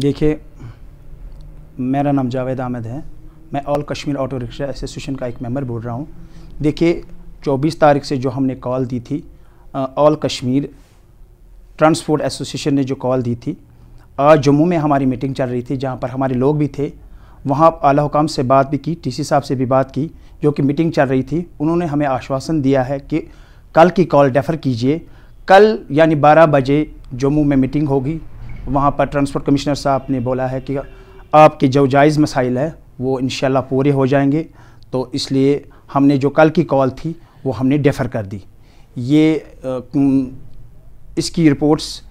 देखिए मेरा नाम जावेद अहमद है मैं all Kashmir auto rickshaw association का एक मेंबर बोल रहा हूँ देखिए 24 तारीख से जो हमने कॉल दी थी ऑल कश्मीर ट्रांसपोर्ट एसोसिएशन ने जो कॉल दी थी आज जम्मू में हमारी मीटिंग चल रही थी जहाँ पर हमारे लोग भी थे वहाँ आला हुकाम से बात भी की टीसी साहब से भी बात की जो कि मीटिंग चल रही थी उन्होंने हमें आश्वासन दिया है कि कल की कॉल डेफर कीजिए कल यानी 12 बजे जम्मू में मीटिंग होगी वहाँ पर ट्रांसपोर्ट कमिश्नर साहब ने बोला है कि आपके जो जायज़ मसाइल है वो इन पूरे हो जाएंगे तो इसलिए हमने जो कल की कॉल थी वो हमने डेफ़र कर दी ये इसकी रिपोर्ट्स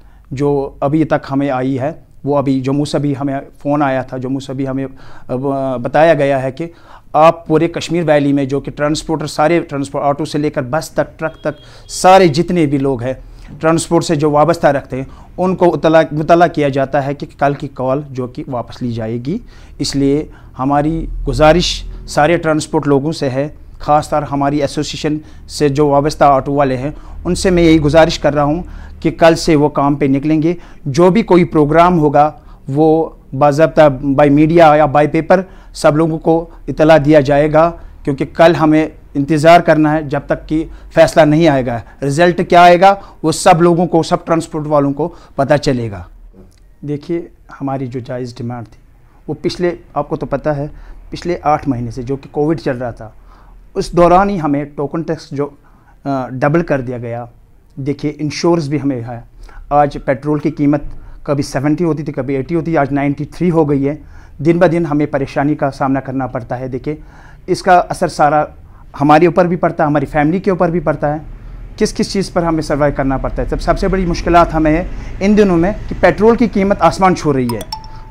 जो अभी तक हमें आई है वो अभी जम्मू से भी हमें फ़ोन आया था जम्मू से भी हमें बताया गया है कि आप पूरे कश्मीर वैली में जो कि ट्रांसपोर्टर सारे ट्रांसपोर्ट ऑटो से लेकर बस तक ट्रक तक सारे जितने भी लोग हैं ट्रांसपोर्ट से जो वाबस्ता रखते हैं उनको मुतल मुतला किया जाता है कि कल की कॉल जो कि वापस ली जाएगी इसलिए हमारी गुजारिश सारे ट्रांसपोर्ट लोगों से है ख़ास तौर हमारी एसोसिएशन से जो वाबस्ता ऑटो वाले हैं उनसे मैं यही गुजारिश कर रहा हूँ कि कल से वो काम पे निकलेंगे जो भी कोई प्रोग्राम होगा वो बाबा बाई मीडिया या बाई पेपर सब लोगों को इतला दिया जाएगा क्योंकि कल हमें इंतज़ार करना है जब तक कि फैसला नहीं आएगा रिज़ल्ट क्या आएगा वो सब लोगों को सब ट्रांसपोर्ट वालों को पता चलेगा देखिए हमारी जो जायज़ डिमांड थी वो पिछले आपको तो पता है पिछले आठ महीने से जो कि कोविड चल रहा था उस दौरान ही हमें टोकन टैक्स जो डबल कर दिया गया देखिए इंश्योरेंस भी हमें है आज पेट्रोल की कीमत कभी 70 होती थी कभी 80 होती आज 93 हो गई है दिन ब दिन हमें परेशानी का सामना करना पड़ता है देखिए इसका असर सारा हमारे ऊपर भी पड़ता है हमारी फैमिली के ऊपर भी पड़ता है किस किस चीज़ पर हमें सर्वाइव करना पड़ता है जब तो सबसे बड़ी मुश्किल हमें है इन दिनों में कि पेट्रोल की कीमत आसमान छू रही है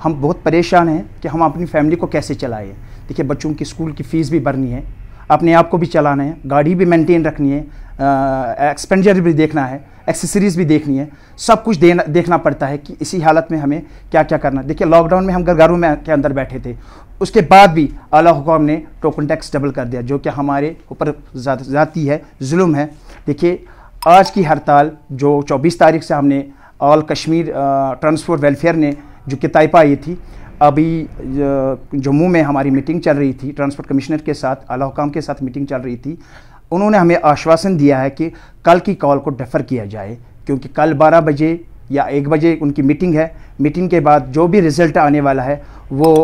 हम बहुत परेशान हैं कि हम अपनी फैमिली को कैसे चलाएँ देखिए बच्चों की स्कूल की फ़ीस भी भरनी है अपने आप को भी चलाना है गाड़ी भी मेंटेन रखनी है एक्सपेंडिचर भी देखना है एक्सेसरीज भी देखनी है सब कुछ देना देखना पड़ता है कि इसी हालत में हमें क्या क्या करना देखिए लॉकडाउन में हम घर घरों में के अंदर बैठे थे उसके बाद भी अला हुकाम ने टोकन टैक्स डबल कर दिया जो कि हमारे ऊपर जाती है जुल्म है देखिए आज की हड़ताल जो 24 तारीख से हमने ऑल कश्मीर ट्रांसपोर्ट वेलफेयर ने जो किताई पाई थी अभी जम्मू में हमारी मीटिंग चल रही थी ट्रांसपोर्ट कमिश्नर के साथ आला के साथ मीटिंग चल रही थी उन्होंने हमें आश्वासन दिया है कि कल की कॉल को डेफ़र किया जाए क्योंकि कल 12 बजे या 1 बजे उनकी मीटिंग है मीटिंग के बाद जो भी रिज़ल्ट आने वाला है वो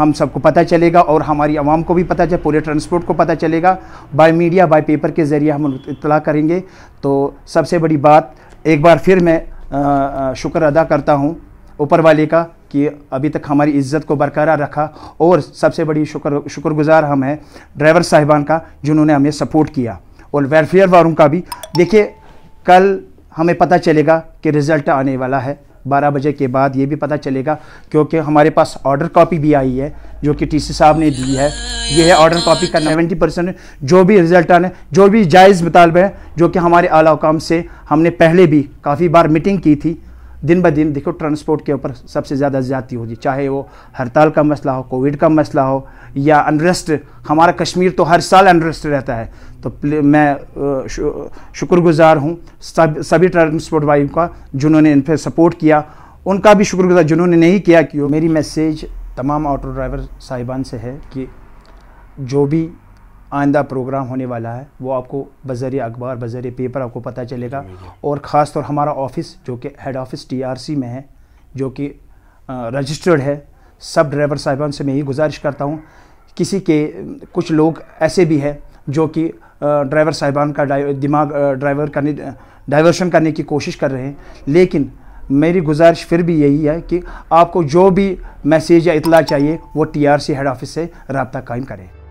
हम सबको पता चलेगा और हमारी आवाम को भी पता चले पूरे ट्रांसपोर्ट को पता चलेगा बाय मीडिया बाय पेपर के ज़रिए हम इतला करेंगे तो सबसे बड़ी बात एक बार फिर मैं शुक्र अदा करता हूँ ऊपर वाले का कि अभी तक हमारी इज्जत को बरकरार रखा और सबसे बड़ी शुक्र शुक्रगुजार हम हैं ड्राइवर साहिबान का जिन्होंने हमें सपोर्ट किया और वेलफेयर वालों का भी देखिए कल हमें पता चलेगा कि रिज़ल्ट आने वाला है 12 बजे के बाद ये भी पता चलेगा क्योंकि हमारे पास ऑर्डर कॉपी भी आई है जो कि टीसी साहब ने दी है ये है ऑर्डर कॉपी का सेवेंटी परसेंट जो भी रिजल्ट आने जो भी जायज़ मुतालबे हैं जो कि हमारे आला काम से हमने पहले भी काफ़ी बार मीटिंग की थी दिन ब दिन देखो ट्रांसपोर्ट के ऊपर सबसे ज़्यादा ज़्यादा होगी चाहे वो हड़ताल का मसला हो कोविड का मसला हो या अनरेस्ट हमारा कश्मीर तो हर साल अनरेस्ट रहता है तो मैं शुक्रगुजार हूँ सब सभी ट्रांसपोर्ट वाई का जिन्होंने इन पर सपोर्ट किया उनका भी शुक्रगुजार जिन्होंने नहीं किया कि मेरी मैसेज तमाम ऑटो ड्राइवर साहिबान से है कि जो भी आइंदा प्रोग्राम होने वाला है वो आपको बजर अखबार बजर पेपर आपको पता चलेगा और ख़ास तौर हमारा ऑफिस जो कि हेड ऑफिस टीआरसी में है जो कि रजिस्टर्ड है सब ड्राइवर साहिबान से मैं यही गुजारिश करता हूँ किसी के कुछ लोग ऐसे भी हैं जो कि ड्राइवर साहिबान का दिमाग ड्राइवर करने डाइवर्शन करने की कोशिश कर रहे हैं लेकिन मेरी गुजारिश फिर भी यही है कि आपको जो भी मैसेज या इतला चाहिए वो टीआरसी हेड ऑफिस से रबता कायम करें